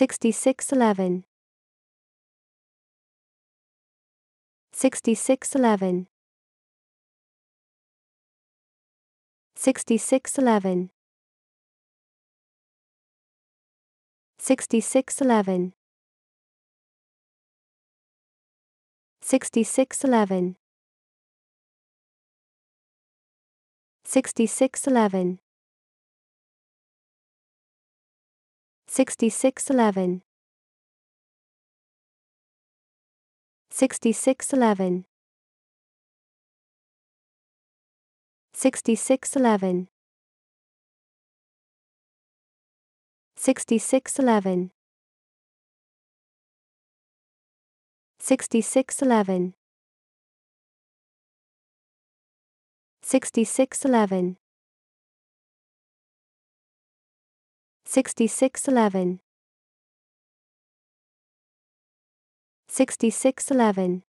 6611 6611 6611 6611 6611 6611 6611 6611 6611 6611 6611 6611 6611 6611